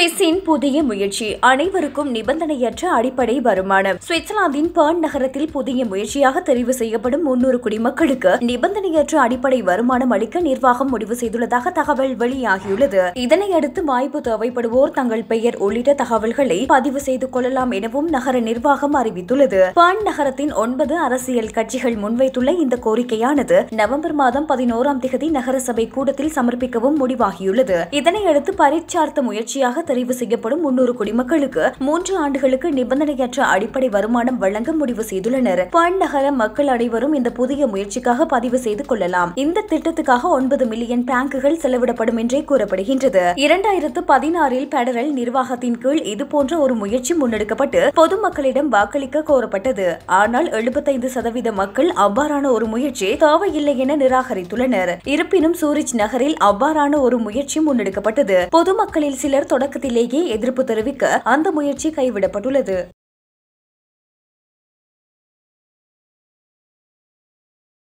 சுவிஸின் புதிய முயற்சி அனைவருக்கும் நிபந்தனையற்ற அடிப்படை வருமானம் சுவிட்சர்லாந்தின் பேர்ன் நகரத்தில் புதிய முயற்சியாக தெரிவு செய்யப்படும் முன்னூறு குடிமக்களுக்கு நிபந்தனையற்ற அடிப்படை வருமானம் அளிக்க நிர்வாகம் முடிவு செய்துள்ளதாக தகவல் வெளியாகியுள்ளது இதனையடுத்து வாய்ப்பு தேவைப்படுவோர் தங்கள் பெயர் உள்ளிட்ட தகவல்களை பதிவு செய்து கொள்ளலாம் எனவும் நகர நிர்வாகம் அறிவித்துள்ளது பேர்ன் நகரத்தின் ஒன்பது அரசியல் கட்சிகள் முன்வைத்துள்ள இந்த கோரிக்கையானது நவம்பர் மாதம் பதினோராம் திகதி நகரசபை கூட்டத்தில் சமர்ப்பிக்கவும் முடிவாகியுள்ளது இதனையடுத்து பரீட்சார்த்த முயற்சியாக தெரிவு செய்யப்படும் முன்னூறு குடிமக்களுக்கு மூன்று ஆண்டுகளுக்கு நிபந்தனையற்ற அடிப்படை வருமானம் வழங்க முடிவு செய்துள்ளனர் பன்னகர மக்கள் அனைவரும் இந்த புதிய முயற்சிக்காக பதிவு செய்து கொள்ளலாம் இந்த திட்டத்துக்காக ஒன்பது மில்லியன் பேங்குகள் செலவிடப்படும் என்றே கூறப்படுகின்றது இரண்டாயிரத்து பதினாறில் பெடரல் நிர்வாகத்தின் கீழ் இதுபோன்ற ஒரு முயற்சி முன்னெடுக்கப்பட்டு பொதுமக்களிடம் வாக்களிக்க கோரப்பட்டது ஆனால் எழுபத்தைந்து சதவீத மக்கள் அவ்வாறான ஒரு முயற்சி தேவையில்லை என நிராகரித்துள்ளனர் இருப்பினும் சூரிச் நகரில் அவ்வாறான ஒரு முயற்சி முன்னெடுக்கப்பட்டது பொதுமக்களில் சிலர் தொடக்க தொடக்கத்திலேயே எதிர்ப்பு தெரிவிக்க அந்த முயற்சி கைவிடப்பட்டுள்ளது